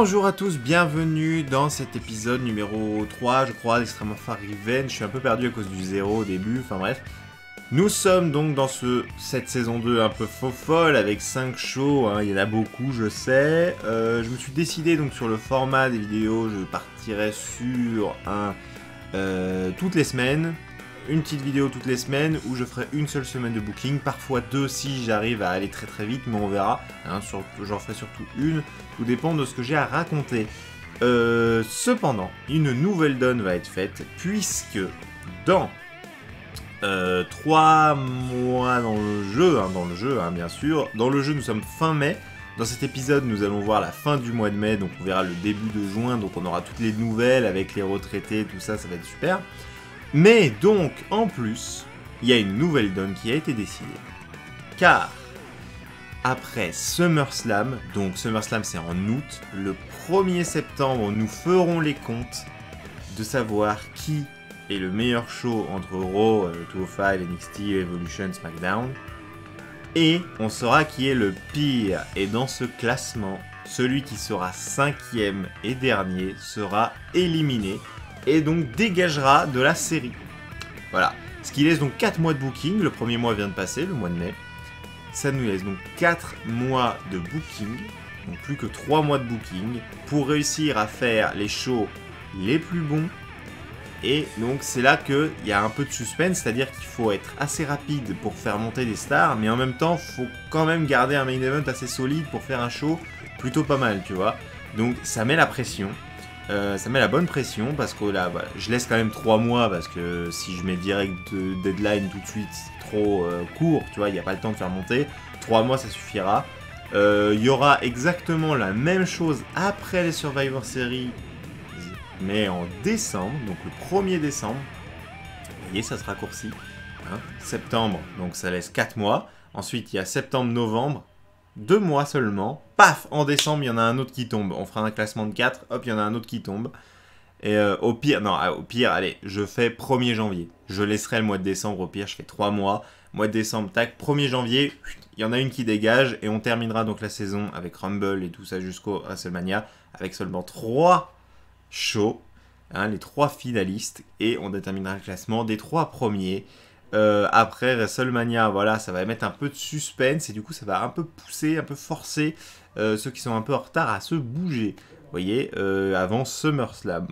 Bonjour à tous, bienvenue dans cet épisode numéro 3, je crois, d'Extrêmement Far riven, Je suis un peu perdu à cause du zéro au début, enfin bref. Nous sommes donc dans ce, cette saison 2 un peu faux folle avec 5 shows, hein, il y en a beaucoup je sais. Euh, je me suis décidé donc sur le format des vidéos, je partirai sur un euh, toutes les semaines, une petite vidéo toutes les semaines où je ferai une seule semaine de booking, parfois deux si j'arrive à aller très très vite, mais on verra. Hein, j'en ferai surtout une, tout dépend de ce que j'ai à raconter. Euh, cependant, une nouvelle donne va être faite puisque dans euh, trois mois dans le jeu, hein, dans le jeu hein, bien sûr, dans le jeu nous sommes fin mai, dans cet épisode, nous allons voir la fin du mois de mai, donc on verra le début de juin, donc on aura toutes les nouvelles avec les retraités, tout ça, ça va être super. Mais donc, en plus, il y a une nouvelle donne qui a été décidée. Car, après SummerSlam, donc SummerSlam c'est en août, le 1er septembre, nous ferons les comptes de savoir qui est le meilleur show entre Raw, 205, NXT, Evolution, SmackDown. Et on saura qui est le pire. Et dans ce classement, celui qui sera cinquième et dernier sera éliminé et donc dégagera de la série. Voilà. Ce qui laisse donc 4 mois de booking. Le premier mois vient de passer, le mois de mai. Ça nous laisse donc 4 mois de booking. Donc plus que 3 mois de booking pour réussir à faire les shows les plus bons. Et donc c'est là qu'il y a un peu de suspense, c'est-à-dire qu'il faut être assez rapide pour faire monter des stars, mais en même temps faut quand même garder un main event assez solide pour faire un show plutôt pas mal, tu vois. Donc ça met la pression. Euh, ça met la bonne pression parce que là, bah, je laisse quand même 3 mois parce que si je mets direct deadline tout de suite trop euh, court, tu vois, il n'y a pas le temps de faire monter. 3 mois, ça suffira. Euh, il y aura exactement la même chose après les Survivor Series, mais en décembre, donc le 1er décembre. Vous voyez, ça se raccourcit. Hein. septembre, donc ça laisse 4 mois. Ensuite, il y a septembre-novembre deux mois seulement. Paf, en décembre, il y en a un autre qui tombe. On fera un classement de 4, hop, il y en a un autre qui tombe. Et euh, au pire, non, au pire, allez, je fais 1er janvier. Je laisserai le mois de décembre, au pire, je fais 3 mois. Mois de décembre, tac, 1er janvier, il y en a une qui dégage. Et on terminera donc la saison avec Rumble et tout ça jusqu'au WrestleMania, avec seulement 3 shows, hein, les 3 finalistes. Et on déterminera le classement des 3 premiers. Euh, après WrestleMania. Voilà, ça va mettre un peu de suspense et du coup ça va un peu pousser, un peu forcer euh, ceux qui sont un peu en retard à se bouger. Vous voyez, euh, avant SummerSlam,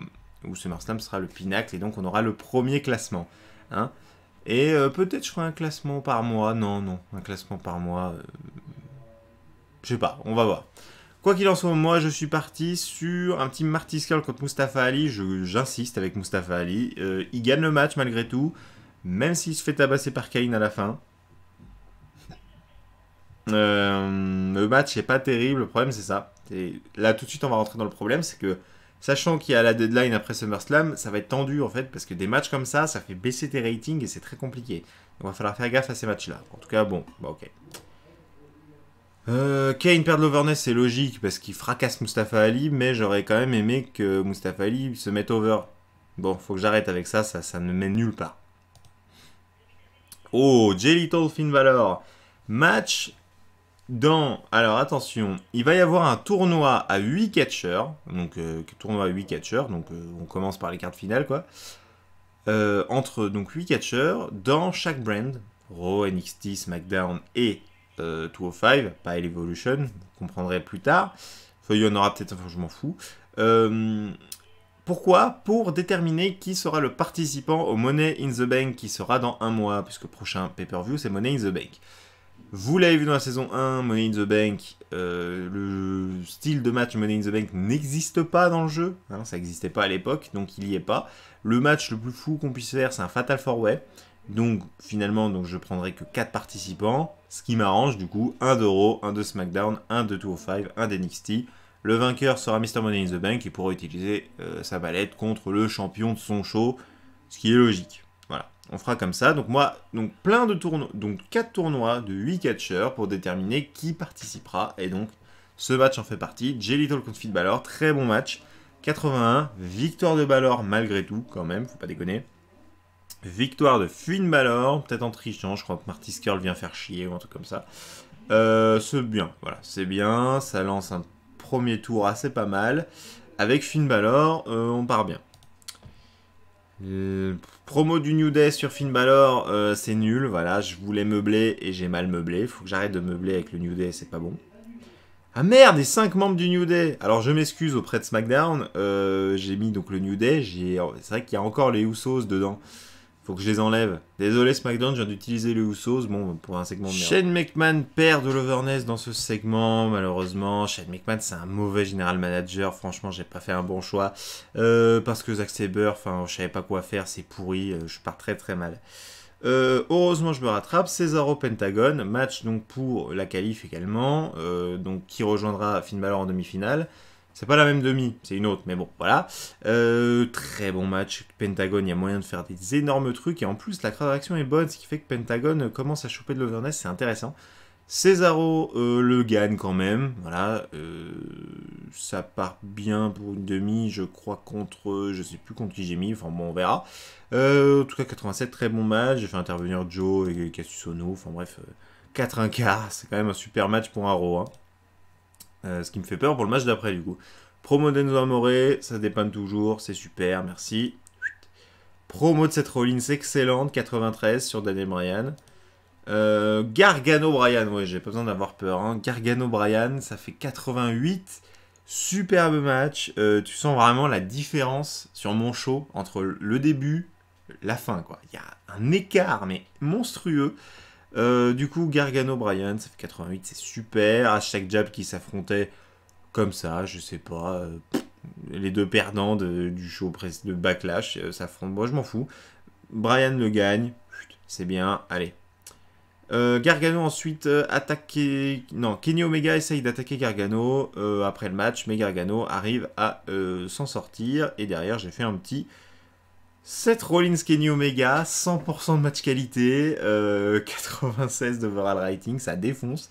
où SummerSlam sera le pinacle et donc on aura le premier classement. Hein et peut-être je ferai un classement par mois. Non, non, un classement par mois. je sais pas, on va voir. Quoi qu'il en soit, moi je suis parti sur un petit Marty Skull contre Mustafa Ali. J'insiste avec Mustafa Ali. il gagne le match malgré tout. Même s'il se fait tabasser par Kane à la fin. Euh, le match n'est pas terrible, le problème c'est ça. Et là tout de suite on va rentrer dans le problème, c'est que sachant qu'il y a la deadline après SummerSlam, ça va être tendu en fait, parce que des matchs comme ça, ça fait baisser tes ratings et c'est très compliqué. Donc va falloir faire gaffe à ces matchs-là. En tout cas, bon, bah, ok. Euh, Kane perd l'overness c'est logique parce qu'il fracasse Mustafa Ali, mais j'aurais quand même aimé que Mustafa Ali se mette over. Bon, faut que j'arrête avec ça, ça, ça ne mène nulle part. Oh, Jelly Little Valor. Match dans. Alors attention, il va y avoir un tournoi à 8 catchers, Donc, euh, tournoi à 8 catcheurs. Donc, euh, on commence par les cartes finales, quoi. Euh, entre donc 8 catchers dans chaque brand. Raw, NXT, SmackDown et 205. Pas Evolution, vous comprendrez plus tard. Enfin, il y en aura peut-être, enfin, je m'en fous. Pourquoi Pour déterminer qui sera le participant au Money in the Bank qui sera dans un mois, puisque prochain pay-per-view c'est Money in the Bank. Vous l'avez vu dans la saison 1, Money in the Bank, euh, le style de match Money in the Bank n'existe pas dans le jeu, hein, ça n'existait pas à l'époque, donc il n'y est pas. Le match le plus fou qu'on puisse faire, c'est un Fatal 4-Way, donc finalement donc, je prendrai que 4 participants, ce qui m'arrange du coup, 1 d'Euro, 1 de SmackDown, 1 de 205, 1 d'NXT, le vainqueur sera Mr. Money in the Bank qui pourra utiliser euh, sa balette contre le champion de son show, ce qui est logique. Voilà, on fera comme ça. Donc moi, donc plein de tournois, donc 4 tournois de 8 catcheurs pour déterminer qui participera. Et donc, ce match en fait partie. J Little contre Fit très bon match. 81, victoire de Balor malgré tout, quand même, faut pas déconner. Victoire de Finn Balor, peut-être en trichant, je crois que Marty Skirl vient faire chier ou un truc comme ça. Euh, c'est bien, voilà, c'est bien, ça lance un premier tour assez ah, pas mal. Avec Finn Balor, euh, on part bien. Euh, promo du New Day sur Finn Balor, euh, c'est nul. Voilà, je voulais meubler et j'ai mal meublé. Faut que j'arrête de meubler avec le New Day, c'est pas bon. Ah merde, les 5 membres du New Day Alors je m'excuse auprès de SmackDown, j'ai mis donc le New Day, c'est vrai qu'il y a encore les Usos dedans. Faut que je les enlève. Désolé SmackDown, je viens d'utiliser le Usos. Bon, pour un segment de merde. Shane McMahon perd de l'overness dans ce segment, malheureusement. Shane McMahon, c'est un mauvais général manager. Franchement, j'ai pas fait un bon choix. Euh, parce que Zack Saber, enfin, je savais pas quoi faire, c'est pourri. Euh, je pars très très mal. Euh, heureusement, je me rattrape. Cesaro Pentagon, match donc pour la qualif également, donc qui rejoindra Finn Balor en demi-finale. C'est pas la même demi, c'est une autre, mais bon, voilà. Euh, très bon match. Pentagone, il y a moyen de faire des énormes trucs. Et en plus, la crowd est bonne, ce qui fait que Pentagone commence à choper de l'overness, c'est intéressant. Cesaro euh, le gagne quand même. Voilà. Euh, ça part bien pour une demi, je crois, contre. Je sais plus contre qui j'ai mis. Enfin bon, on verra. en tout cas, 87, très bon match. J'ai fait intervenir Joe et Cassusono. Enfin bref, 4 1 4 C'est quand même un super match pour un Hein. Euh, ce qui me fait peur pour le match d'après, du coup. Promo d'Enzo Amore, ça dépanne toujours, c'est super, merci. Promo de cette Rollins excellente, 93 sur Daniel Bryan. Euh, Gargano Bryan, ouais, j'ai pas besoin d'avoir peur. Hein. Gargano Bryan, ça fait 88. Superbe match. tu sens vraiment la différence sur mon show entre le début, la fin, quoi. Il y a un écart, mais monstrueux. Euh, du coup, Gargano brian ça fait 88, c'est super. À chaque jab qui s'affrontait comme ça, je sais pas. Euh, les deux perdants du show de Backlash euh, s'affrontent. Moi, je m'en fous. Brian le gagne. C'est bien. Allez. Gargano ensuite attaque. Non, Kenny Omega essaye d'attaquer Gargano après le match, mais Gargano arrive à s'en sortir. Et derrière, j'ai fait un petit 7 Rollins Kenny Omega, 100% de match qualité, 96 euh, d'overall rating, ça défonce.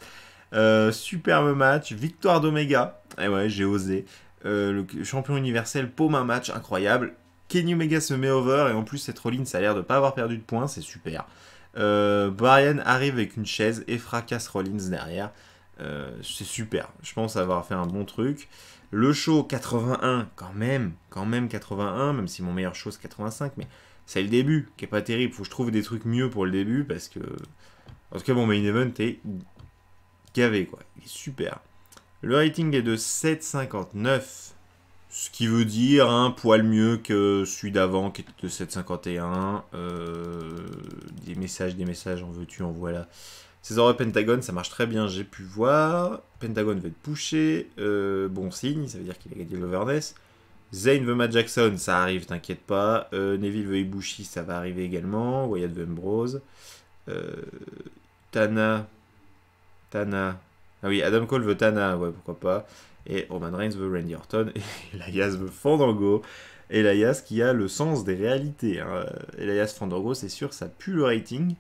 Euh, superbe match, victoire d'Omega. Et eh ouais, j'ai osé. Euh, le champion universel paume un match incroyable. Kenny Omega se met over et en plus cette Rollins a l'air de pas avoir perdu de points, c'est super. Brian arrive avec une chaise et fracasse Rollins derrière. c'est super, je pense avoir fait un bon truc. Le show 81, quand même, quand même 81, même si mon meilleur show c'est 85, mais c'est le début qui est pas terrible. Faut que je trouve des trucs mieux pour le début parce que. En tout cas, mon main event est gavé, quoi. Il est super. Le rating est de 7,59. Ce qui veut dire un poil mieux que celui d'avant qui était de 7,51. Euh, des messages, des messages, en veux-tu, en voilà. César Pentagon, ça marche très bien, j'ai pu voir. Pentagone veut être pushé. Euh, bon signe, ça veut dire qu'il a gagné l'overness. Zayn veut Matt Jackson, ça arrive, t'inquiète pas. Euh, Neville veut Ibushi, ça va arriver également. Wyatt veut Ambrose. Euh, Tana. Tana. Ah oui, Adam Cole veut Tana, ouais, pourquoi pas. Et Roman Reigns veut Randy Orton. Et Elias veut Fandango. Elias qui a le sens des réalités. Hein. Elias Fandango, c'est sûr, ça pue le rating.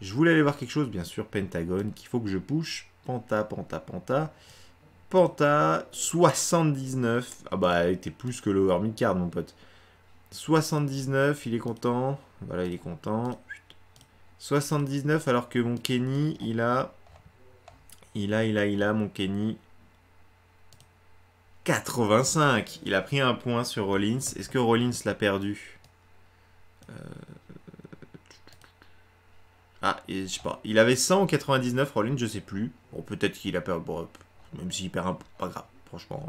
Je voulais aller voir quelque chose, bien sûr, Pentagone, qu'il faut que je push. Panta, Penta, Penta. Penta, 79. Ah bah, elle était plus que le Card, mon pote. 79, il est content. Voilà, il est content. 79, alors que mon Kenny, il a... Il a, il a, il a, mon Kenny. 85 Il a pris un point sur Rollins. Est-ce que Rollins l'a perdu euh... Ah, je sais pas. Il avait 199 Rollins, je sais plus. Bon, peut-être qu'il a peur, Bon, même s'il perd un, pas grave, franchement.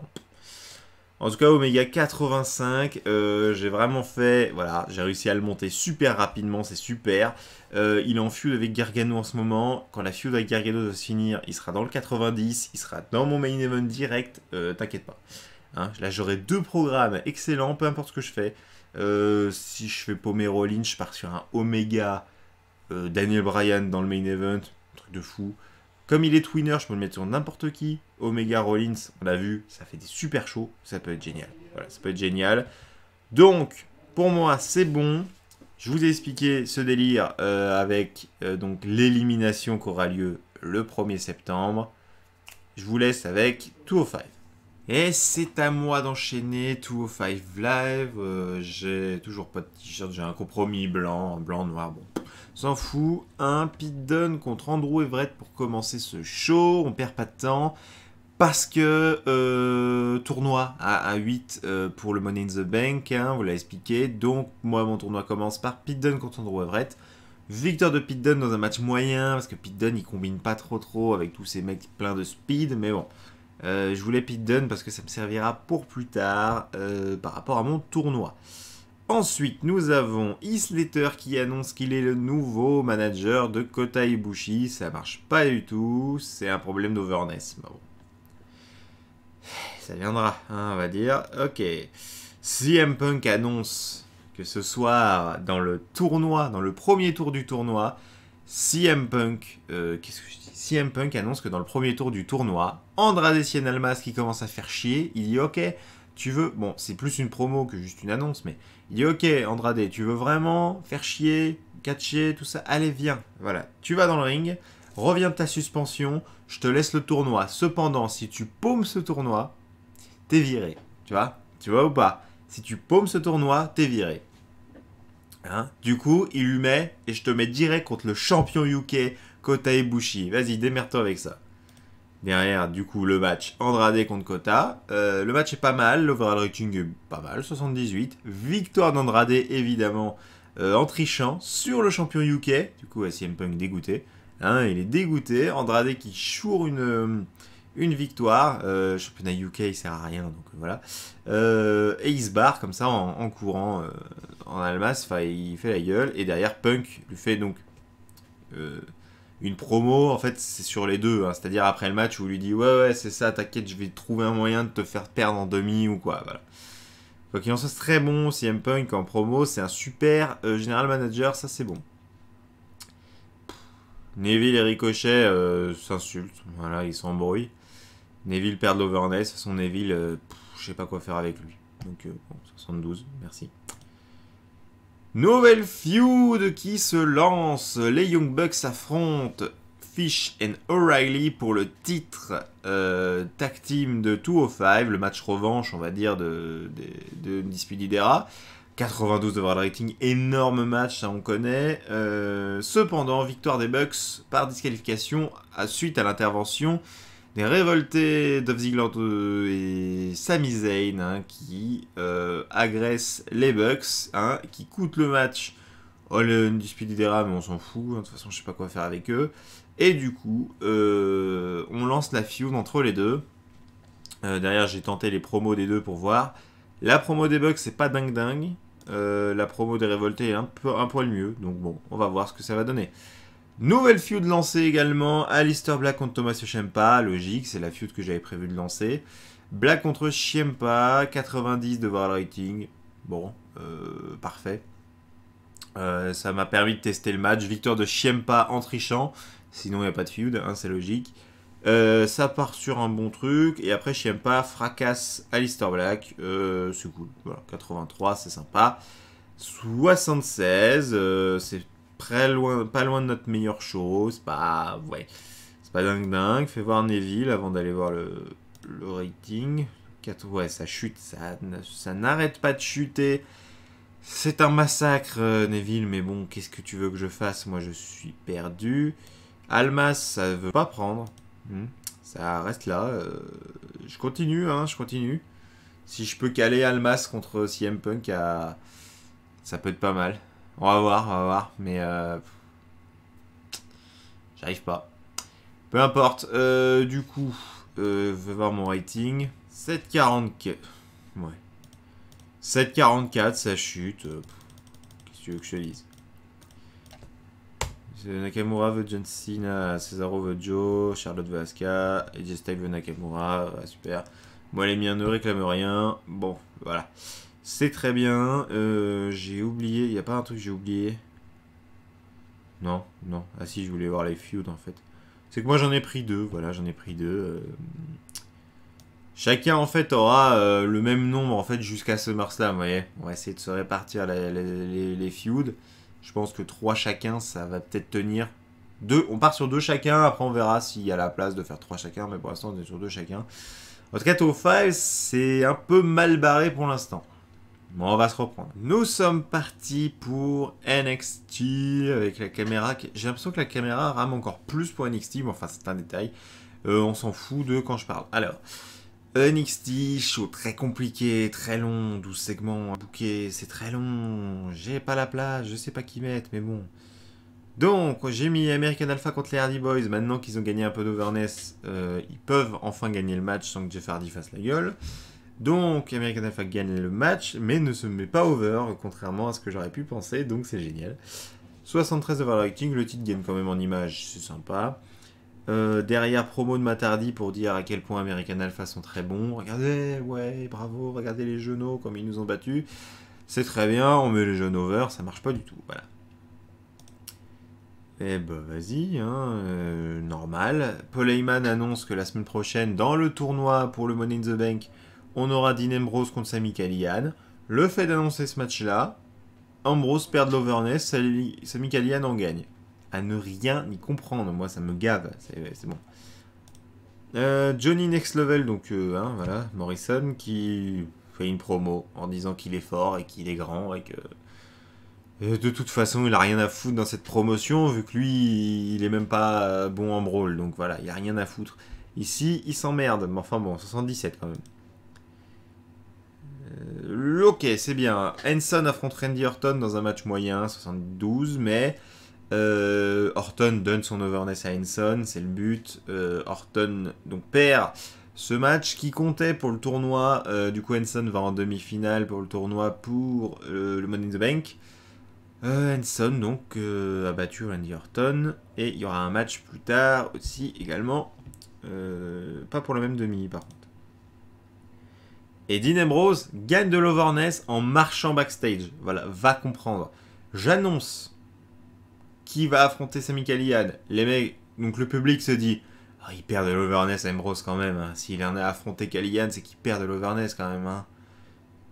En tout cas, Omega 85, euh, j'ai vraiment fait, voilà, j'ai réussi à le monter super rapidement, c'est super. Euh, il est en feud avec Gargano en ce moment. Quand la feud avec Gargano va se finir, il sera dans le 90, il sera dans mon main event direct, euh, t'inquiète pas. Hein, là, j'aurai deux programmes excellents, peu importe ce que je fais. si je fais Pomero Lynch, je pars sur un Omega euh, Daniel Bryan dans le main event, un truc de fou. Comme il est twinner, je peux le mettre sur n'importe qui. Omega Rollins, on l'a vu, ça fait des super shows, ça peut être génial. Voilà, ça peut être génial. Donc, pour moi, c'est bon. Je vous ai expliqué ce délire euh, avec euh, donc l'élimination qui aura lieu le 1er septembre. Je vous laisse avec 5. Et c'est à moi d'enchaîner 5 Live. j'ai toujours pas de t-shirt, j'ai un compromis blanc, blanc, noir. Bon, S'en fout. Un Pit dun contre Andrew Everett pour commencer ce show. On perd pas de temps. Parce que euh, tournoi à, 8 euh, pour le Money in the Bank, hein, vous l'avez expliqué. Donc, moi, mon tournoi commence par Pit dun contre Andrew Everett. Victoire de Pit Dun dans un match moyen, parce que Pit Dun il combine pas trop trop avec tous ces mecs pleins de speed, mais bon. Euh, je voulais Pit Dun parce que ça me servira pour plus tard par rapport à mon tournoi. Ensuite, nous avons Isletter qui annonce qu'il est le nouveau manager de Kota Ibushi. Ça marche pas du tout. C'est un problème d'overness. Ça viendra, hein, on va dire. Ok. CM Punk annonce que ce soir, dans le tournoi, dans le premier tour du tournoi, CM Punk, euh, CM Punk annonce que dans le premier tour du tournoi, Andrade Cien Almas qui commence à faire chier, il dit ok, tu veux, bon, c'est plus une promo que juste une annonce, mais il dit ok, Andrade, tu veux vraiment faire chier, catcher, tout ça, allez, viens. Voilà, tu vas dans le ring, reviens de ta suspension, je te laisse le tournoi. Cependant, si tu paumes ce tournoi, t'es viré. Tu vois Tu vois ou pas Si tu paumes ce tournoi, t'es viré. Hein du coup, il lui met et je te mets direct contre le champion UK, Kota Ibushi. Vas-y, démerde-toi avec ça. Derrière, du coup, le match Andrade contre Kota. Euh, le match est pas mal, l'overall rating est pas mal, 78. Victoire d'Andrade, évidemment, euh, en trichant sur le champion UK. Du coup, CM Punk dégoûté. Hein, il est dégoûté. Andrade qui choure une, euh, une victoire. Euh, championnat UK, il sert à rien, donc voilà. et il se barre comme ça en, en courant en Almas. Enfin, il fait la gueule. Et derrière, Punk lui fait donc une promo, en fait, c'est sur les deux. Hein. C'est-à-dire après le match où lui dit Ouais, ouais, c'est ça, t'inquiète, je vais trouver un moyen de te faire perdre en demi ou quoi. Voilà. Quoi qu'il en soit, très bon. CM Punk en promo, c'est un super euh, général manager, ça c'est bon. Neville et Ricochet euh, s'insultent, voilà, ils s'embrouillent. Neville perd l'overness, de toute façon, Neville, euh, je sais pas quoi faire avec lui. Donc, bon, 72, merci. Nouvelle feud qui se lance. Les Young Bucks affrontent Fish and O'Reilly pour le titre euh, tag team de 205, le match revanche, on va dire, de, de, de, 92 de world rating, énorme match, ça on connaît. Euh, cependant, victoire des Bucks par disqualification à, suite à l'intervention des révoltés Dove et Sami Zayn hein, qui euh, agressent les Bucks, hein, qui coûtent le match Oh, le dispute des mais on s'en fout, hein, de toute façon, je sais pas quoi faire avec eux. Et du coup, euh, on lance la feud entre les deux. Euh, derrière, j'ai tenté les promos des deux pour voir. La promo des Bucks, c'est pas dingue dingue. la promo des Révoltés est un, peu, un poil mieux. Donc bon, on va voir ce que ça va donner. Nouvelle feud lancée également, Alistair Black contre Thomas Shempa, logique, c'est la feud que j'avais prévu de lancer. Black contre Chiempa, 90 de voir Rating, bon, euh, parfait. Euh, ça m'a permis de tester le match, victoire de Chiempa en trichant, sinon il n'y a pas de feud, hein, c'est logique. Euh, ça part sur un bon truc, et après Chiempa fracasse Alistair Black, c'est cool, voilà, 83 c'est sympa. 76, c'est loin, pas loin de notre meilleure chose. Pas, bah, ouais, c'est pas dingue dingue. Fais voir Neville avant d'aller voir le, le rating. 4, ouais, ça chute, ça, ça n'arrête pas de chuter. C'est un massacre, euh, Neville, mais bon, qu'est-ce que tu veux que je fasse Moi, je suis perdu. Almas, ça veut pas prendre. Hmm. Ça reste là. Euh, je continue, hein, je continue. Si je peux caler Almas contre CM Punk, ça peut être pas mal. On va voir, on va voir. Mais euh... j'arrive pas. Peu importe. Euh, du coup, euh, je vais voir mon rating. 7,44. Ouais. 7,44, ça chute. Euh, qu'est-ce que tu veux que je lise Nakamura veut John Cena, Cesaro veut Joe, Charlotte veut Asuka, et veut Nakamura, super. Moi les miens ne réclament rien. Bon, voilà. C'est très bien. Euh, j'ai oublié. Il n'y a pas un truc que j'ai oublié. Non, non. Ah si, je voulais voir les feuds en fait. C'est que moi j'en ai pris deux. Voilà, j'en ai pris deux. Euh. Chacun en fait aura euh, le même nombre en fait jusqu'à ce là Vous voyez, on va essayer de se répartir les, les, feuds. Je pense que trois chacun, ça va peut-être tenir. Deux, on part sur deux chacun. Après, on verra s'il y a la place de faire trois chacun. Mais pour l'instant, on est sur deux chacun. En tout cas, Top c'est un peu mal barré pour l'instant. Bon, on va se reprendre. Nous sommes partis pour NXT avec la caméra. J'ai l'impression que la caméra rame encore plus pour NXT, mais enfin, c'est un détail. Euh, on s'en fout de quand je parle. Alors, NXT, show très compliqué, très long, 12 segments à bouquet, c'est très long. J'ai pas la place, je sais pas qui mettre, mais bon. Donc, j'ai mis American Alpha contre les Hardy Boys. Maintenant qu'ils ont gagné un peu d'overness, euh, ils peuvent enfin gagner le match sans que Jeff Hardy fasse la gueule. Donc American Alpha gagne le match, mais ne se met pas over, contrairement à ce que j'aurais pu penser, donc c'est génial. 73 de le titre gagne quand même en image, c'est sympa. Euh, derrière promo de Matardi pour dire à quel point American Alpha sont très bons. Regardez, ouais, bravo, regardez les genoux comme ils nous ont battus. C'est très bien, on met les jeunes over, ça marche pas du tout, voilà. Eh ben vas-y, hein, euh, normal. Paul annonce que la semaine prochaine, dans le tournoi pour le Money in the Bank, on aura Dean Ambrose contre Sami Callihan. Le fait d'annoncer ce match-là, Ambrose perd l'overness, Sami Callihan en gagne. À ne rien y comprendre, moi ça me gave, c'est bon. Euh, Johnny Next Level, donc euh, hein, voilà, Morrison qui fait une promo en disant qu'il est fort et qu'il est grand et que euh, de toute façon il a rien à foutre dans cette promotion vu que lui il est même pas bon en brawl donc voilà, il a rien à foutre. Ici il s'emmerde, mais enfin bon, 77 quand même. Euh, ok, c'est bien. Henson affronte Randy Orton dans un match moyen, 72, mais euh, Orton donne son overness à Henson, c'est le but. Euh, Orton donc perd ce match qui comptait pour le tournoi. du coup, Henson va en demi-finale pour le tournoi pour le Money in the Bank. Hanson donc a battu Randy Orton et il y aura un match plus tard aussi également. pas pour la même demi par contre. Et Dean Ambrose gagne de l'overness en marchant backstage. Voilà, va comprendre. J'annonce qui va affronter Sami Callihan. Les mecs, donc le public se dit ah, il perd de l'overness Ambrose quand même. Hein. S'il en a affronté Callihan, c'est qu'il perd de l'overness quand même. Hein.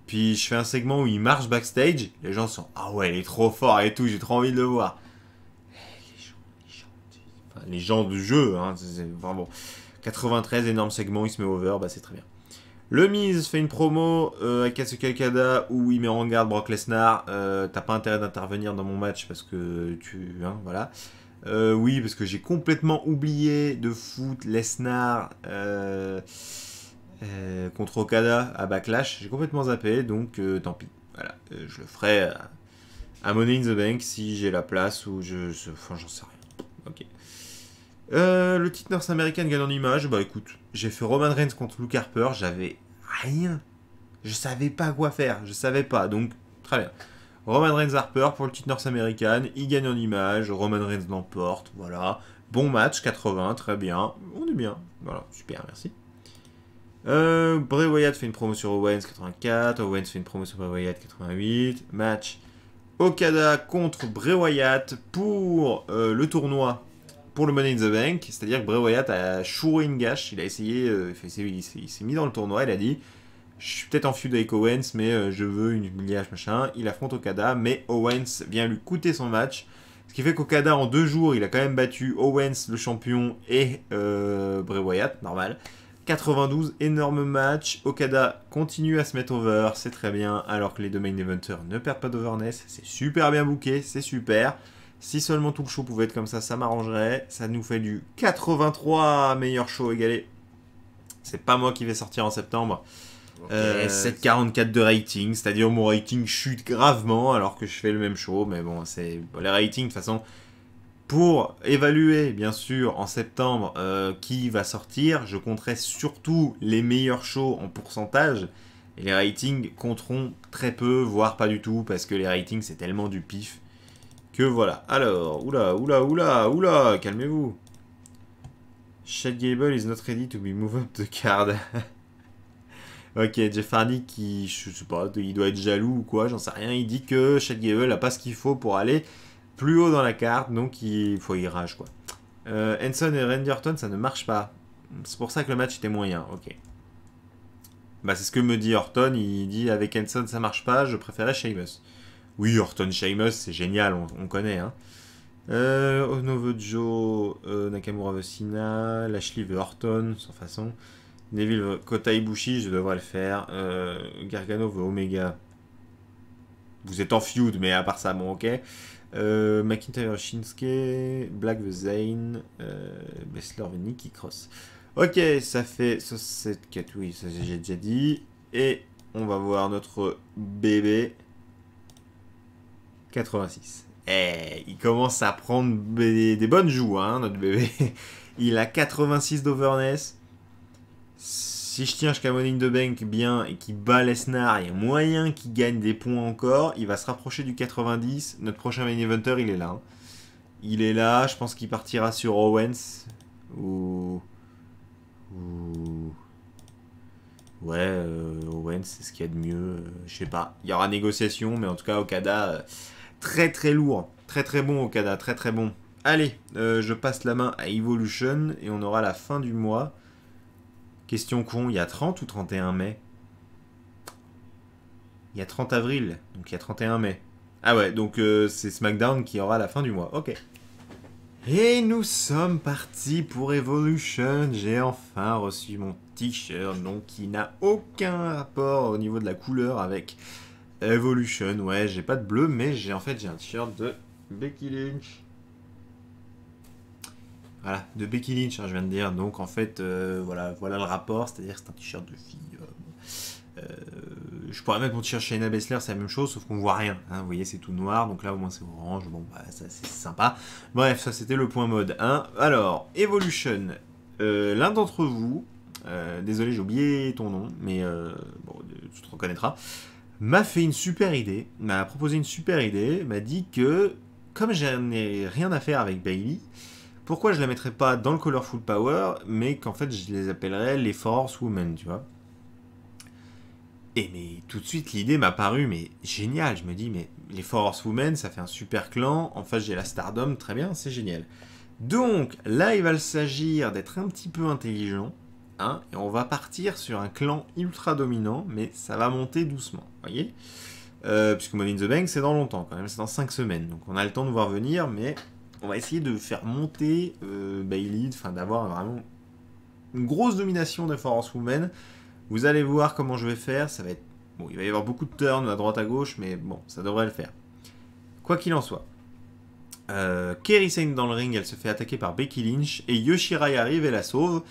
Puis je fais un segment où il marche backstage. Les gens sont ah ouais, il est trop fort et tout, j'ai trop envie de le voir. Eh, les gens, du... jeu, hein, 93 énorme segment, il se met over, bah c'est très bien. Le Miz fait une promo à euh, Katsuka Okada où il met en garde Brock Lesnar. Euh, t'as pas intérêt d'intervenir dans mon match parce que tu. Hein, voilà. Euh, oui, parce que j'ai complètement oublié de foot Lesnar contre Okada à Backlash. J'ai complètement zappé, donc tant pis. Voilà, je le ferai à Money in the Bank si j'ai la place ou je. Enfin, j'en sais rien. Ok. le titre North American gagne en image. Bah écoute, j'ai fait Roman Reigns contre Luke Harper, j'avais rien. Je savais pas quoi faire, je savais pas. Donc, très bien. Roman Reigns Harper pour le titre North American, il gagne en image, Roman Reigns l'emporte, voilà. Bon match, 80, très bien. On est bien. Voilà, super, merci. Euh, Bray Wyatt fait une promo sur Owens 84, Owens fait une promo sur Bray Wyatt 88. Match Okada contre Bray Wyatt pour euh, le tournoi pour le Money in the Bank, c'est-à-dire que Bray Wyatt a chouré une gâche, il a essayé, euh, il s'est mis dans le tournoi, il a dit je suis peut-être en feud avec Owens, mais euh, je veux une humiliation, machin. Il affronte Okada, mais Owens vient lui coûter son match. Ce qui fait qu'Okada, en deux jours, il a quand même battu Owens, le champion, et euh, Bray Wyatt, normal. 92, énorme match. Okada continue à se mettre over, c'est très bien, alors que les deux main ne perdent pas d'overness. C'est super bien booké, c'est super. Si seulement tout le show pouvait être comme ça, ça m'arrangerait. Ça nous fait du 83 meilleurs shows égalé. C'est pas moi qui vais sortir en septembre. et euh, 7,44 de rating, c'est-à-dire mon rating chute gravement alors que je fais le même show. Mais bon, c'est les ratings de toute façon. Pour évaluer, bien sûr, en septembre euh, qui va sortir, je compterai surtout les meilleurs shows en pourcentage. Et les ratings compteront très peu, voire pas du tout, parce que les ratings c'est tellement du pif que voilà. Alors, oula, oula, oula, oula, calmez-vous. Chad Gable is not ready to be moved up the card. ok, Jeff Hardy qui, je sais pas, il doit être jaloux ou quoi, j'en sais rien. Il dit que Chad Gable a pas ce qu'il faut pour aller plus haut dans la carte, donc il faut y rage quoi. Euh, Henson et Renderton, ça ne marche pas. C'est pour ça que le match était moyen, ok. Bah c'est ce que me dit Orton, il dit avec Henson ça marche pas, je préférais Sheamus. Oui, Orton Sheamus, c'est génial, on, connaît. Hein. Euh, Joe, euh, Nakamura veut Sina, Lashley veut Orton, sans façon. Neville veut Kota Ibushi, je devrais le faire. Euh, Gargano veut Omega. Vous êtes en feud, mais à part ça, bon, ok. Euh, McIntyre Shinsuke, Black veut Zayn, euh, Bessler veut Nicky Cross. Ok, ça fait 7 4, oui, ça j'ai déjà dit. Et on va voir notre bébé. 86. Eh, il commence à prendre des, bonnes joues, hein, notre bébé. Il a 86 d'overness. Si je tiens jusqu'à mon in Bank bien et qu'il bat Lesnar, il y a moyen qu'il gagne des points encore. Il va se rapprocher du 90. Notre prochain main eventer, il est là. Hein. Il est là. Je pense qu'il partira sur Owens. Ou. Ou. Ouais, euh, Owens, c'est ce qu'il y a de mieux. Euh, je sais pas. Il y aura négociation, mais en tout cas, Okada. Euh, très très lourd. Très très bon Okada, très très bon. Allez, euh, je passe la main à Evolution et on aura la fin du mois. Question con, il y a 30 ou 31 mai Il y a 30 avril, donc il y a 31 mai. Ah ouais, donc euh, c'est SmackDown qui aura la fin du mois, ok. Et nous sommes partis pour Evolution. J'ai enfin reçu mon t-shirt, donc qui n'a aucun rapport au niveau de la couleur avec Evolution, ouais, j'ai pas de bleu, mais j'ai en fait j'ai un t-shirt de Becky Lynch. Voilà, de Becky Lynch, hein, je viens de dire. Donc en fait, euh, voilà, voilà le rapport, c'est-à-dire c'est un t-shirt de fille. Euh, euh, je pourrais mettre mon t-shirt Shayna Bessler, c'est la même chose, sauf qu'on voit rien. Hein. vous voyez, c'est tout noir, donc là au moins c'est orange. Bon, bah ça c'est sympa. Bref, ça c'était le point mode 1. Hein. Alors, Evolution, l'un d'entre vous, désolé j'ai oublié ton nom, mais bon, tu te reconnaîtras m'a fait une super idée, m'a proposé une super idée, m'a dit que comme je n'ai rien à faire avec Bailey, pourquoi je la mettrais pas dans le Colorful Power, mais qu'en fait je les appellerais les Force Women, tu vois Et mais tout de suite l'idée m'a paru mais génial, je me dis mais les Force Women ça fait un super clan, en fait j'ai la Stardom, très bien, c'est génial. Donc là il va s'agir d'être un petit peu intelligent, et on va partir sur un clan ultra dominant, mais ça va monter doucement, voyez euh, Puisque Money in the Bank, c'est dans longtemps quand même, c'est dans 5 semaines, donc on a le temps de voir venir, mais on va essayer de faire monter euh, Bailey, enfin d'avoir vraiment une grosse domination de Force Women. Vous allez voir comment je vais faire, ça va être... Bon, il va y avoir beaucoup de turns à droite à gauche, mais bon, ça devrait le faire. Quoi qu'il en soit, euh, Kerry Sane dans le ring, elle se fait attaquer par Becky Lynch et Yoshirai arrive et la sauve.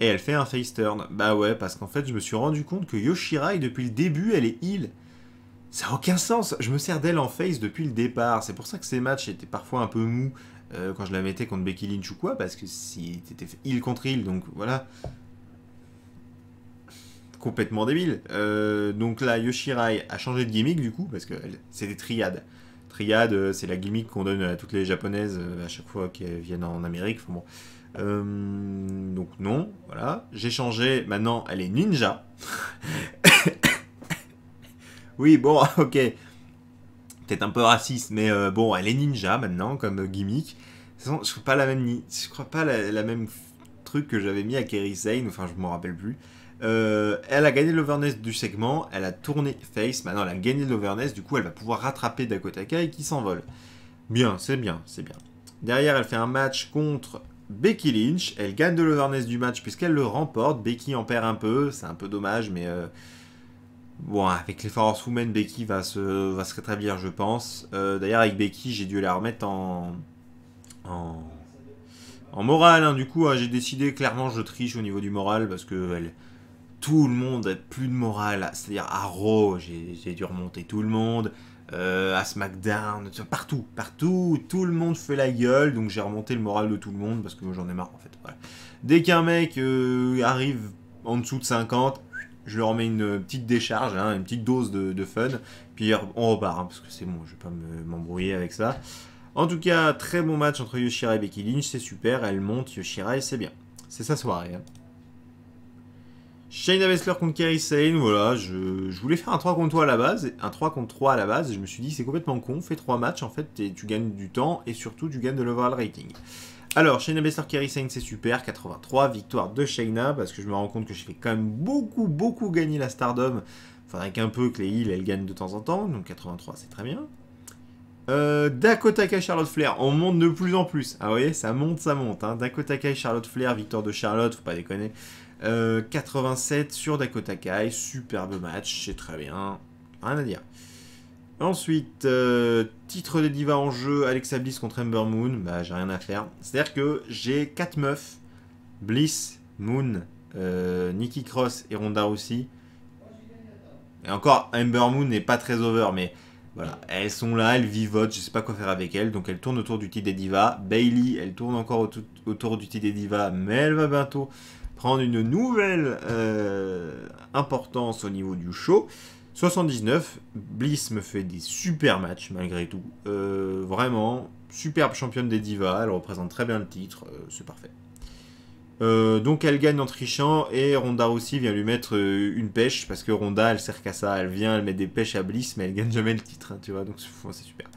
Et elle fait un face turn. Bah ouais, parce qu'en fait, je me suis rendu compte que Yoshirai, depuis le début, elle est heal. Ça n'a aucun sens. Je me sers d'elle en face depuis le départ. C'est pour ça que ces matchs étaient parfois un peu mous euh, quand je la mettais contre Becky Lynch ou quoi, parce que si heal contre heal, donc voilà. Complètement débile. Euh, donc là, Yoshirai a changé de gimmick du coup, parce que c'est des triades. Triade, euh, c'est la gimmick qu'on donne à toutes les japonaises à chaque fois qu'elles viennent en Amérique. Enfin bon. Euh, donc non, voilà. J'ai changé, maintenant elle est ninja. oui, bon, ok. Peut-être un peu raciste, mais euh, bon, elle est ninja maintenant comme gimmick. De toute façon, je ne pas la même, je crois pas la, même truc que j'avais mis à Kerry Sane, enfin je m'en rappelle plus. Euh, elle a gagné l'overness du segment, elle a tourné face, maintenant elle a gagné l'overness, du coup elle va pouvoir rattraper Dakota Kai qui s'envole. Bien, c'est bien, c'est bien. Derrière, elle fait un match contre Becky Lynch. Elle gagne de l'overness du match puisqu'elle le remporte. Becky en perd un peu, c'est un peu dommage, mais euh, bon, avec les Force Women, Becky va se, va se rétablir, je pense. Euh, d'ailleurs, avec Becky, j'ai dû la remettre en. en, en morale, hein. du coup, hein, j'ai décidé clairement, je triche au niveau du moral parce que tout le monde a plus de morale. C'est-à-dire à j'ai dû remonter tout le monde. Euh, à SmackDown, partout, partout, tout le monde fait la gueule, donc j'ai remonté le moral de tout le monde parce que j'en ai marre en fait. Dès qu'un mec euh, arrive en dessous de 50, je leur remets une petite décharge, hein, une petite dose de, fun, puis on repart, hein, parce que c'est bon, je vais pas m'embrouiller avec ça. En tout cas, très bon match entre Yoshira et Becky Lynch, c'est super, elle monte, Yoshira, c'est bien. C'est sa soirée. Hein. Shayna Bessler contre Kerry Sane, voilà, je, voulais faire un 3 contre 3 à la base, un 3 contre 3 à la base, et je me suis dit c'est complètement con, fais 3 matchs en fait, et tu gagnes du temps, et surtout tu gagnes de l'overall rating. Alors, Shayna Baszler, Kerry Sane, c'est super, 83, victoire de Shayna, parce que je me rends compte que j'ai fait quand même beaucoup, beaucoup gagner la Stardom, faudrait qu'un peu que les îles, elles gagnent de temps en temps, donc 83, c'est très bien. Euh, Dakota Kai, Charlotte Flair, on monte de plus en plus. Ah, oui, ça monte, ça monte. Hein. Dakota Kai, Charlotte Flair, victoire de Charlotte, faut pas déconner. 87 euh, sur Dakota Kai, superbe match, c'est très bien, rien à dire. Ensuite, euh, titre des divas en jeu, Alexa Bliss contre Ember Moon, bah j'ai rien à faire. C'est-à-dire que j'ai 4 meufs, Bliss, Moon, euh, Nikki Cross et Ronda aussi. Et encore, Ember Moon n'est pas très over, mais voilà, elles sont là, elles vivotent, je sais pas quoi faire avec elles, donc elles tournent autour du titre des divas. Bailey, elle tourne encore autour du titre des divas, mais elle va bientôt une nouvelle euh, importance au niveau du show. 79, Bliss me fait des super matchs malgré tout. Euh, vraiment, superbe championne des divas, elle représente très bien le titre, euh, c'est parfait. donc elle gagne en trichant et Ronda aussi vient lui mettre une pêche parce que Ronda elle sert qu'à ça, elle vient, elle met des pêches à Bliss mais elle gagne jamais le titre, hein, tu vois, donc c'est hein, super.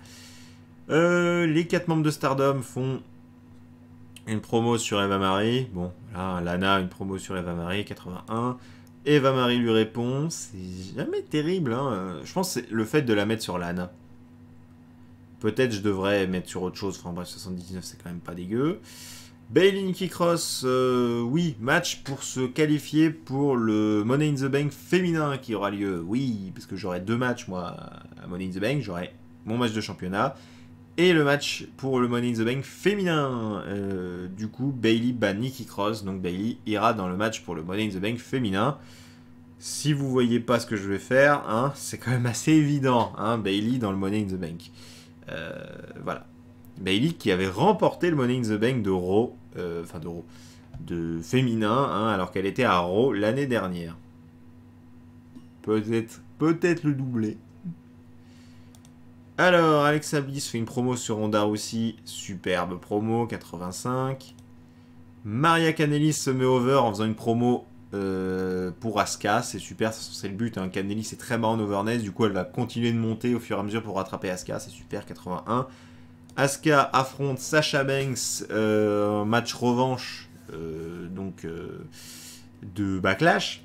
les quatre membres de Stardom font une promo sur Eva Marie. Bon, là, Lana, une promo sur Eva Marie, 81. Eva Marie lui répond, c'est jamais terrible. Hein. Je pense que c'est le fait de la mettre sur Lana. Peut-être je devrais mettre sur autre chose. Enfin bref, 79, c'est quand même pas dégueu. Bailey Nikki Cross, euh, oui, match pour se qualifier pour le Money in the Bank féminin qui aura lieu. Oui, parce que j'aurai deux matchs, moi, à Money in the Bank. J'aurai mon match de championnat et le match pour le Money in the Bank féminin. Euh, du coup, Bailey bat Nicky Cross. Donc Bailey ira dans le match pour le Money in the Bank féminin. Si vous voyez pas ce que je vais faire, hein, c'est quand même assez évident. Hein, Bailey dans le Money in the Bank. Euh, voilà. Bailey qui avait remporté le Money in the Bank de Raw, euh, enfin de de féminin, hein, alors qu'elle était à Raw l'année dernière. Peut-être, peut-être le doublé. Alors, Alexa Bliss fait une promo sur Honda aussi. Superbe promo, 85. Maria Canelis se met over en faisant une promo euh, pour Asuka. C'est super, c'est le but. Hein. Canelis est très bas en overness. Du coup, elle va continuer de monter au fur et à mesure pour rattraper Asuka. C'est super, 81. Asuka affronte Sasha Banks, euh, en match revanche. Euh, donc de Backlash.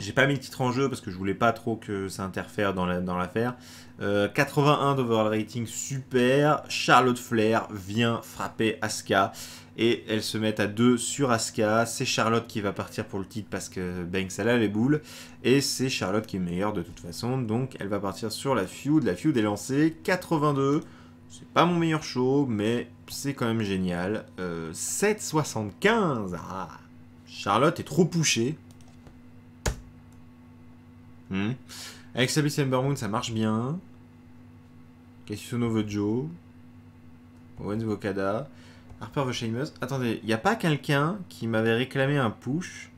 J'ai pas mis le titre en jeu parce que je voulais pas trop que ça interfère dans l'affaire. dans euh, 81 d'overall rating, super. Charlotte Flair vient frapper Asuka et elles se mettent à deux sur Asuka. C'est Charlotte qui va partir pour le titre parce que Banks elle a les boules et c'est Charlotte qui est meilleure de toute façon. Donc elle va partir sur la feud. La feud est lancée 82. C'est pas mon meilleur show mais c'est quand même génial. 7,75. Euh, ah, Charlotte est trop pushée. Hmm. Avec Sabi Moon, ça marche bien. question veut Joe. Owens Vokada, Harper veut Sheamus. Attendez, il n'y a pas quelqu'un qui m'avait réclamé un push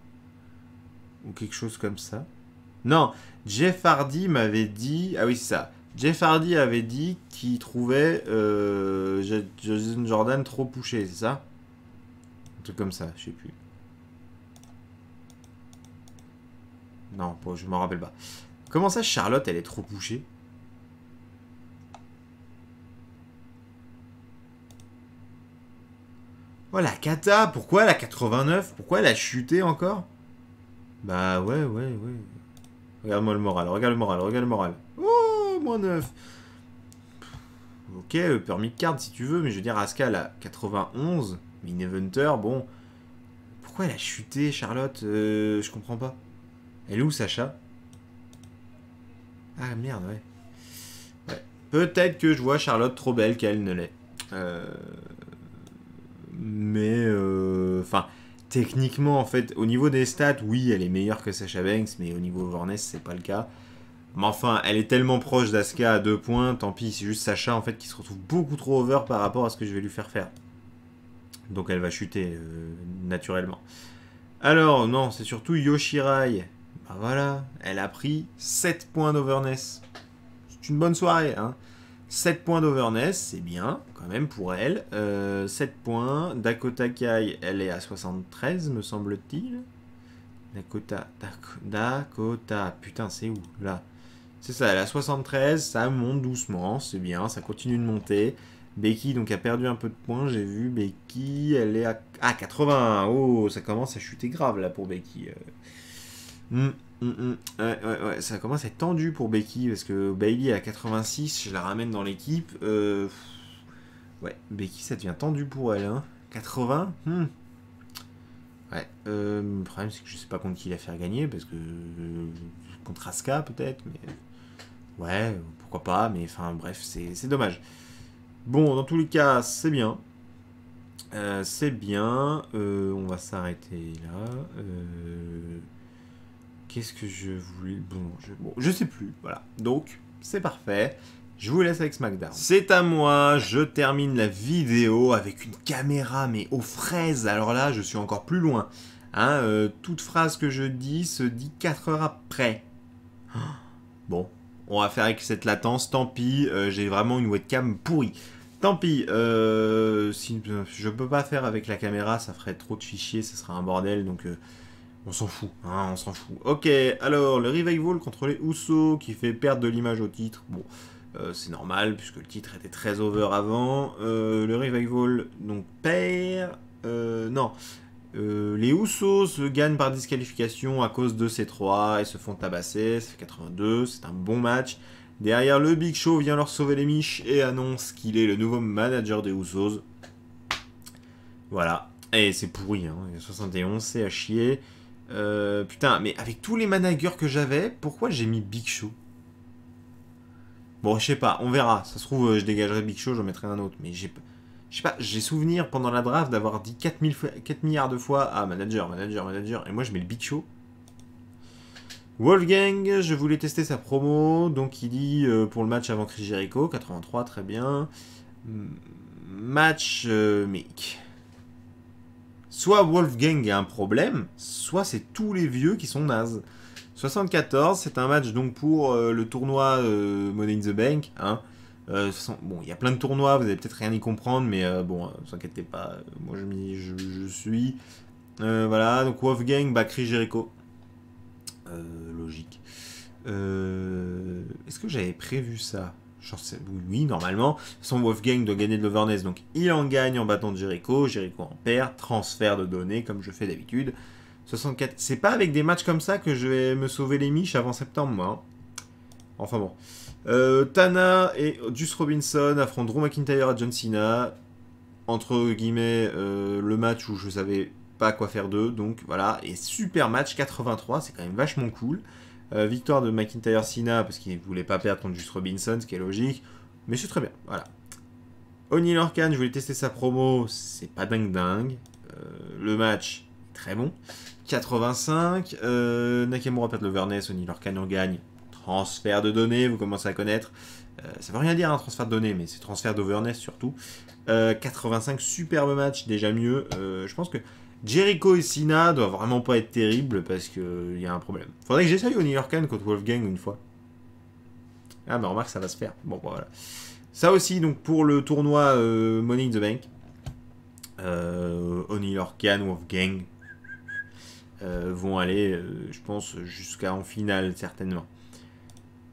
Ou quelque chose comme ça Non, Jeff Hardy m'avait dit. Ah oui, c'est ça. Jeff Hardy avait dit qu'il trouvait euh, Jason Jordan trop pushé, c'est ça Un truc comme ça, je sais plus. Non, je m'en rappelle pas. Comment ça, Charlotte, elle est trop bouchée Oh la cata, pourquoi la 89 Pourquoi elle a chuté encore Bah ouais, ouais, ouais. Regarde-moi le moral, regarde le moral, regarde le moral. Oh, moins 9 Ok, euh, permis carte, si tu veux, mais je veux dire, Aska, elle a 91, mais bon. Pourquoi elle a chuté, Charlotte euh, Je comprends pas. Elle est où, Sacha Ah, merde, ouais. Peut-être que je vois Charlotte trop belle qu'elle ne l'est. Euh, mais, euh, enfin, techniquement, en fait, au niveau des stats, oui, elle est meilleure que Sacha Banks, mais au niveau Vorness c'est pas le cas. Mais enfin, elle est tellement proche d'Aska à deux points, tant pis, c'est juste Sacha en fait qui se retrouve beaucoup trop over par rapport à ce que je vais lui faire faire. Donc elle va chuter euh, naturellement. Alors, non, c'est surtout Yoshirai ah, voilà, elle a pris 7 points d'overness. C'est une bonne soirée, hein. 7 points d'overness, c'est bien, quand même, pour elle. 7 euh, points. Dakota Kai, elle est à 73, me semble-t-il. Dakota, Dakota, putain, c'est où, là C'est ça, elle a 73, ça monte doucement, c'est bien, ça continue de monter. Becky, donc, a perdu un peu de points, j'ai vu. Becky, elle est à... 80 ah, 80. Oh, ça commence à chuter grave, là, pour Becky. Euh. Hum, hum, hum. ça commence à être tendu pour Becky parce que Bailey à 86, je la ramène dans l'équipe. Euh, ouais, Becky, ça devient tendu pour elle. Hein. 80 Ouais, euh, le problème c'est que je sais pas contre qui la faire gagner parce que. Euh, contre Aska peut-être, mais. Ouais, pourquoi pas, mais enfin bref, c'est dommage. Bon, dans tous les cas, c'est bien. c'est bien. on va s'arrêter là. Euh. Qu'est-ce que je voulais bon je... sais plus. Voilà. Donc, c'est parfait. Je vous laisse avec SmackDown. C'est à moi, je termine la vidéo avec une caméra, mais aux fraises. Alors là, je suis encore plus loin. Hein, euh, toute phrase que je dis se dit 4 heures après. Bon, on va faire avec cette latence, tant pis, euh, j'ai vraiment une webcam pourrie. Tant pis, euh, si je peux pas faire avec la caméra, ça ferait trop de fichiers, ça sera un bordel, donc euh, on s'en fout, hein, on s'en fout. Ok, alors, le revival contre les houssos qui fait perdre de l'image au titre. Bon, euh, c'est normal puisque le titre était très over avant. Euh, le revival, donc, perd... Euh, non, les Houssos se gagnent par disqualification à cause de ces trois. et se font tabasser. C'est 82, c'est un bon match. Derrière, le Big Show vient leur sauver les miches et annonce qu'il est le nouveau manager des Houssos. Voilà. Et c'est pourri, hein. 71, c'est à chier. Euh, putain, mais avec tous les managers que j'avais, pourquoi j'ai mis Big Show Bon, je sais pas, on verra. Ça se trouve, euh, je dégagerai Big Show, j'en mettrai un autre. Mais j'ai je sais pas, j'ai souvenir pendant la draft d'avoir dit 4, milliards de fois Ah, manager, manager, manager. Et moi, je mets le Big Show. Wolfgang, je voulais tester sa promo. Donc, il dit euh, pour le match avant Chris Jericho, 83, très bien. Match, mec soit Wolfgang a un problème, soit c'est tous les vieux qui sont nazes. 74, c'est un match donc pour euh, le tournoi euh, Money in the Bank. Hein. Euh, bon, il y a plein de tournois, vous n'allez peut-être rien y comprendre, mais bon, ne vous inquiétez pas, moi je, suis. voilà, donc Wolfgang Bakri, Jericho. logique. Est-ce que j'avais prévu ça Sais, oui, normalement, son Wolfgang doit gagner de l'Overness, donc il en gagne en battant Jericho, Jericho en perd, transfert de données comme je fais d'habitude. 64, c'est pas avec des matchs comme ça que je vais me sauver les miches avant septembre, moi. Hein. Enfin bon. Euh, Tana et Juice Robinson affrontent Drew McIntyre à John Cena. Entre guillemets, euh, le match où je savais pas quoi faire d'eux, donc voilà. Et super match 83, c'est quand même vachement cool. Euh, victoire de McIntyre Sina parce qu'il ne voulait pas perdre contre Just Robinson, ce qui est logique. Mais c'est très bien, voilà. Oni Lorcan, je voulais tester sa promo, c'est pas dingue dingue. Euh, le match, très bon. 85, euh, Nakamura perd le Verness, Oni en gagne. Transfert de données, vous commencez à connaître. ça veut rien dire un transfert de données, mais c'est transfert d'overness surtout. 85, superbe match, déjà mieux. je pense que Jericho et Sina doivent vraiment pas être terribles, parce qu'il euh, y a un problème. Faudrait que j'essaye au New contre Wolfgang une fois. Ah, mais bah, remarque, ça va se faire. Bon, bah, voilà. Ça aussi, donc, pour le tournoi euh, Money in the Bank. Euh, Oni Lorcan, Wolfgang euh, vont aller, je pense, jusqu'à en finale, certainement.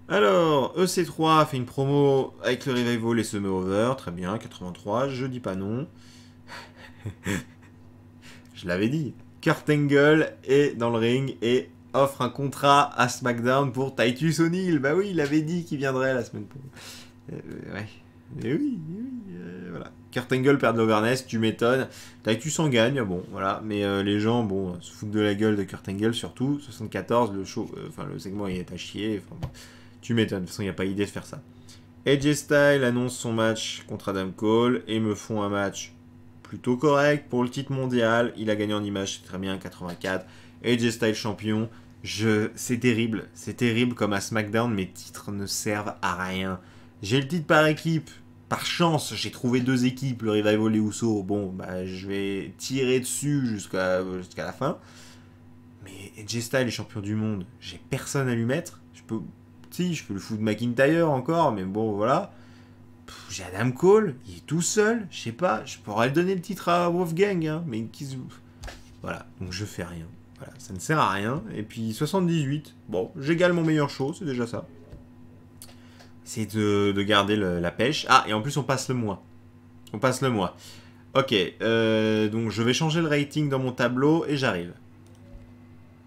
Alors, EC3 fait une promo avec le Revival et Summer Over. Très bien, 83, je dis pas non. je l'avais dit, Kurt Angle est dans le ring et offre un contrat à SmackDown pour Titus O'Neill. Bah oui, il avait dit qu'il viendrait la semaine prochaine. Euh, ouais. oui, oui euh, voilà. Kurt Angle perd l'overness, tu m'étonnes. Titus en gagne, bon, voilà. Mais euh, les gens, bon, se foutent de la gueule de Kurt Angle, surtout. 74, le show, enfin, le segment, il est à chier. tu m'étonnes, de toute façon, il n'y a pas idée de faire ça. AJ Style annonce son match contre Adam Cole et me font un match plutôt correct pour le titre mondial. Il a gagné en image, c'est très bien, 84. AJ Style champion. Je, c'est terrible, c'est terrible comme à SmackDown, mes titres ne servent à rien. J'ai le titre par équipe. Par chance, j'ai trouvé deux équipes, le Revival et Uso. Bon, bah, je vais tirer dessus jusqu'à la fin. Mais AJ Style est champion du monde. J'ai personne à lui mettre. Je peux, si, je peux le foutre McIntyre encore, mais bon, voilà j'ai Adam Cole, il est tout seul, je sais pas, je pourrais le donner le titre à Wolfgang, hein, mais qui Voilà, donc je fais rien. Voilà, ça ne sert à rien. Et puis 78, bon, j'égale mon meilleur show, c'est déjà ça. C'est de, garder la pêche. Ah, et en plus on passe le mois. On passe le mois. Ok, euh, donc je vais changer le rating dans mon tableau et j'arrive.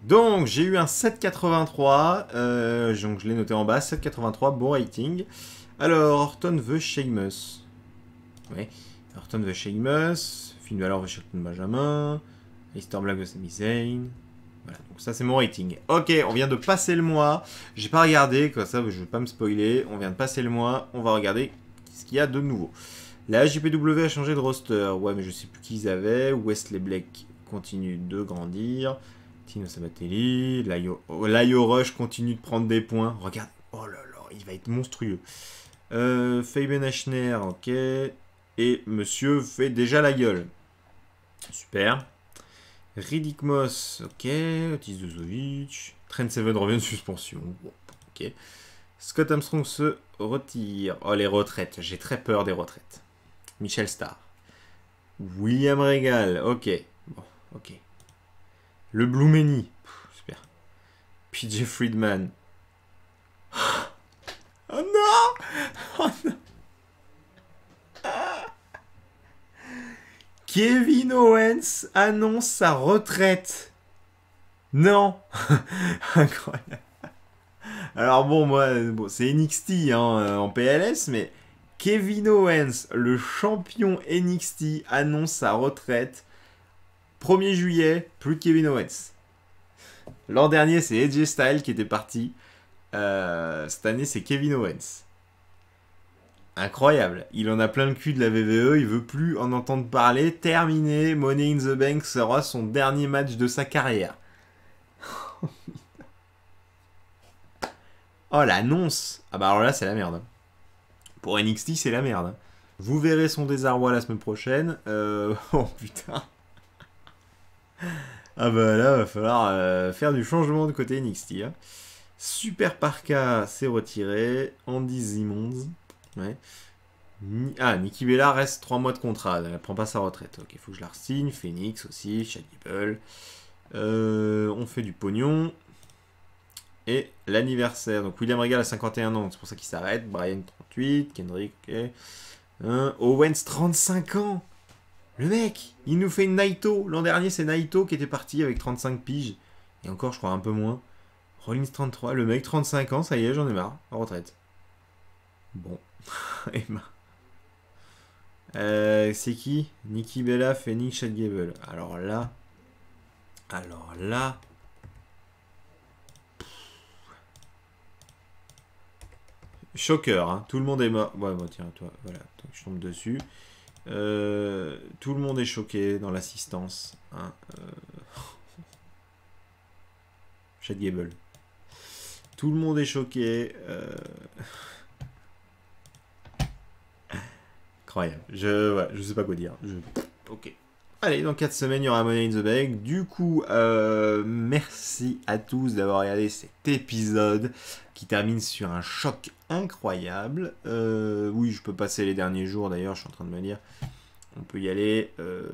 Donc j'ai eu un 7,83, euh, donc je l'ai noté en bas, 7,83, bon rating. Alors, Orton veut Sheamus. Ouais. Orton veut Sheamus. Finn Balor veut Shelton Benjamin. Easter Black veut Sami Zayn. Voilà, donc ça c'est mon rating. Ok, on vient de passer le mois. J'ai pas regardé, comme ça je vais pas me spoiler. On vient de passer le mois, on va regarder ce qu'il y a de nouveau. La JPW a changé de roster. Ouais, mais je sais plus qui ils avaient. Wesley Blake continue de grandir. Tino Sabatelli. L'Io Rush continue de prendre des points. Regarde. Oh là là, il va être monstrueux. Euh, Fabian Ashner, ok. Et monsieur fait déjà la gueule. Super. Riddick Moss, ok. Otis Dozovic. Trent Seven revient de suspension. Ok. Scott Armstrong se retire. Oh, les retraites. J'ai très peur des retraites. Michel Starr. William Regal, ok. Bon, ok. Le Blumeny, Super. PJ Friedman. Oh Kevin Owens annonce sa retraite. Non. Incroyable. Alors bon, moi, bon, c'est NXT hein, euh, en PLS, mais Kevin Owens, le champion NXT, annonce sa retraite. 1er juillet, plus Kevin Owens. L'an dernier, c'est AJ Style qui était parti. Euh, cette année, c'est Kevin Owens. Incroyable. Il en a plein le cul de la VVE, il veut plus en entendre parler. Terminé, Money in the Bank sera son dernier match de sa carrière. oh l'annonce Ah bah alors là c'est la merde. Hein. Pour NXT c'est la merde. Hein. Vous verrez son désarroi la semaine prochaine. Euh, oh putain. ah bah là va falloir euh, faire du changement de côté NXT. Hein. Super Parka s'est retiré. Andy Simmons. Ah, Nikki Bella reste 3 mois de contrat, elle prend pas sa retraite. Ok, faut que je la signe. Phoenix aussi, Chad euh, on fait du pognon. Et l'anniversaire. Donc William Regal a 51 ans, c'est pour ça qu'il s'arrête. Brian 38, Kendrick, ok. Hein, Owens 35 ans. Le mec, il nous fait une Naito. L'an dernier, c'est Naito qui était parti avec 35 piges. Et encore, je crois, un peu moins. Rollins 33, le mec 35 ans, ça y est, j'en ai marre. En retraite. Bon. Emma. Euh, c'est qui Nikki Bella fait Nick Gable. Alors là. Alors là. Choqueur, hein. tout le monde est mort. Ouais, moi tiens, toi, voilà, je tombe dessus. Euh, tout le monde est choqué dans l'assistance. Hein. Euh. Gable. Tout le monde est choqué. Euh... Incroyable. Je, ouais, je sais pas quoi dire. Ok. Allez, dans 4 semaines, il y aura Money in the Bank. Du coup, euh, merci à tous d'avoir regardé cet épisode qui termine sur un choc incroyable. Euh, oui, je peux passer les derniers jours d'ailleurs, je suis en train de me dire. On peut y aller euh,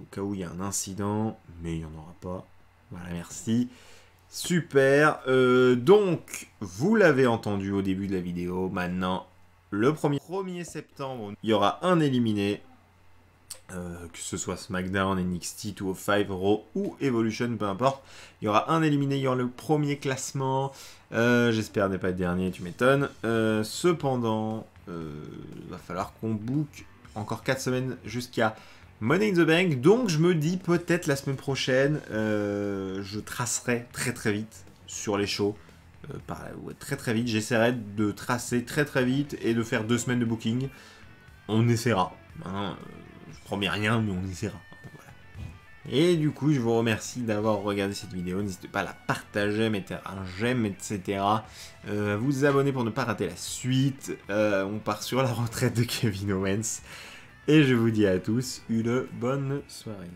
au cas où il y a un incident, mais il n'y en aura pas. Voilà, merci. Super. donc, vous l'avez entendu au début de la vidéo. Maintenant, le 1er, septembre, il y aura un éliminé. Euh, que ce soit SmackDown, NXT, 205, Raw ou Evolution, peu importe. Il y aura un éliminé, il y aura le premier classement. Euh, j'espère n'est pas être dernier, tu m'étonnes. Euh, cependant, il va falloir qu'on book encore 4 semaines jusqu'à Money in the Bank. Donc je me dis peut-être la semaine prochaine, je tracerai très très vite sur les shows euh, par, ouais, très très vite. J'essaierai de tracer très très vite et de faire deux semaines de booking. On essaiera. Hein. Je promets rien, mais on essaiera. Et du coup, je vous remercie d'avoir regardé cette vidéo. N'hésitez pas à la partager, mettre un j'aime, etc. Euh, vous abonner pour ne pas rater la suite. Euh, on part sur la retraite de Kevin Owens. Et je vous dis à tous une bonne soirée.